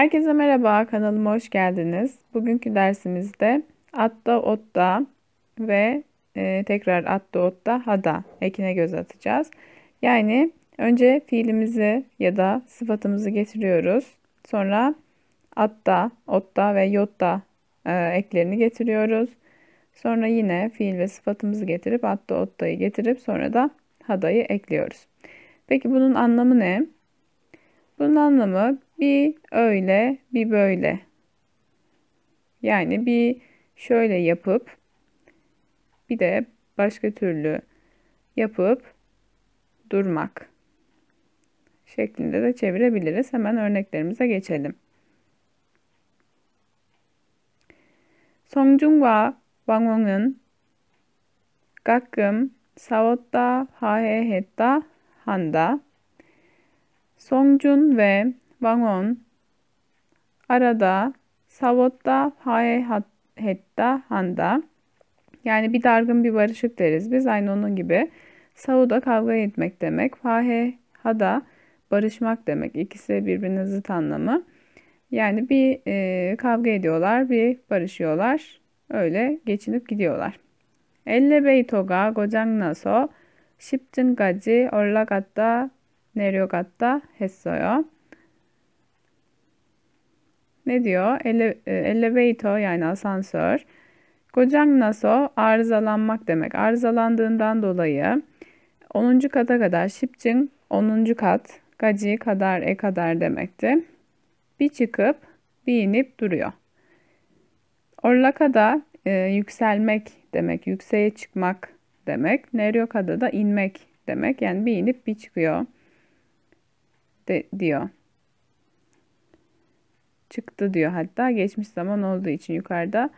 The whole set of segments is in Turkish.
Herkese merhaba, kanalıma hoş geldiniz. Bugünkü dersimizde atta otta ve e, tekrar atta otta hada ekine göz atacağız. Yani önce fiilimizi ya da sıfatımızı getiriyoruz. Sonra atta, otta ve yotta e, eklerini getiriyoruz. Sonra yine fiil ve sıfatımızı getirip atta ottayı getirip sonra da hadayı ekliyoruz. Peki bunun anlamı ne? Bunun anlamı bir öyle, bir böyle. Yani bir şöyle yapıp bir de başka türlü yapıp durmak şeklinde de çevirebiliriz. Hemen örneklerimize geçelim. Song Wang 성중과 왕홍은 가끔 싸웠다 handa Song Jun ve vagon, arada, savotta, hae hatta handa. Yani bir dargın bir barışık deriz biz. Aynı onun gibi. Savuda kavga etmek demek. Fahe hada barışmak demek. İkisi birbirine zıt anlamı. Yani bir e, kavga ediyorlar, bir barışıyorlar. Öyle geçinip gidiyorlar. Elle beytoga gocangnaso shipjingaji olragasda 내려갔다 했어요. Ne diyor? Ele, e, elevator yani asansör. Gojangnaso arızalanmak demek. Arızalandığından dolayı 10. kata kadar Shipjin 10. kat gaci kadar e kadar demekti. Bir çıkıp bir inip duruyor. Orlaka'da e, yükselmek demek, yükseğe çıkmak demek. Neryoka'da da inmek demek. Yani bir inip bir çıkıyor de, diyor çıktı diyor hatta geçmiş zaman olduğu için yukarıda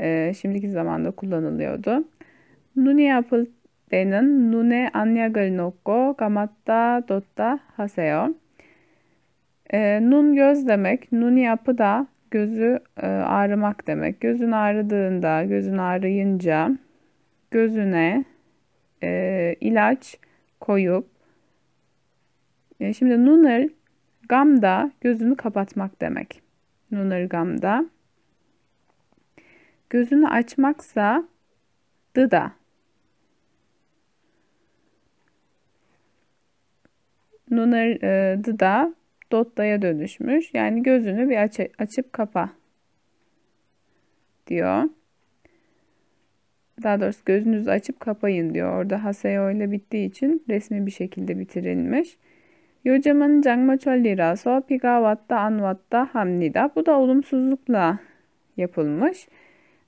e, şimdiki zamanda kullanılıyordu. Nune yapıl 때는 눈에 안약을 넣고 감았다 뒀다 하세요. nun göz demek, nuni yapı da gözü e, ağrımak demek. Gözün ağrıdığında, gözün ağrıyınca gözüne e, ilaç koyup e, şimdi nunel gam da gözünü kapatmak demek. Nunırgam'da. Gözünü açmaksa dıda. Nunar e, dıda dottaya dönüşmüş. Yani gözünü bir aç açıp kapa diyor. Daha doğrusu gözünüzü açıp kapayın diyor. Orada haseyo ile bittiği için resmi bir şekilde bitirilmiş. 요즘은 장마철이라서 비가 왔다 안 왔다 합니다. Bu da olumsuzlukla yapılmış.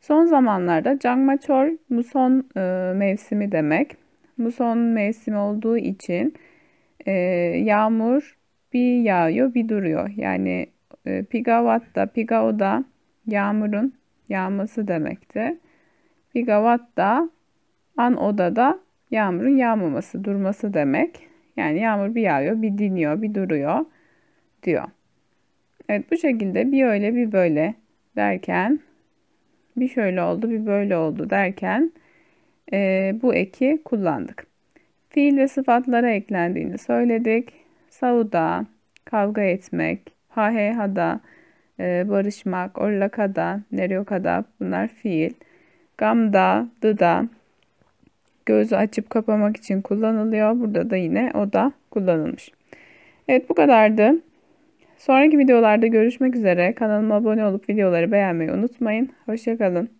Son zamanlarda cangmaçol muson e, mevsimi demek. Muson mevsimi olduğu için e, yağmur bir yağıyor bir duruyor. Yani e, pigavatta pigaoda yağmurun yağması demekti. Pigavatta an odada yağmurun yağmaması durması demek. Yani yağmur bir yağıyor, bir diniyor, bir duruyor diyor. Evet bu şekilde bir öyle bir böyle derken bir şöyle oldu bir böyle oldu derken e, bu eki kullandık. Fiil ve sıfatlara eklendiğini söyledik. Sauda, kavga etmek, hahehada, e, barışmak, orlakada, neryokada bunlar fiil. Gamda, dıda, gözü açıp kapamak için kullanılıyor. Burada da yine o da kullanılmış. Evet bu kadardı. Sonraki videolarda görüşmek üzere. Kanalıma abone olup videoları beğenmeyi unutmayın. Hoşçakalın.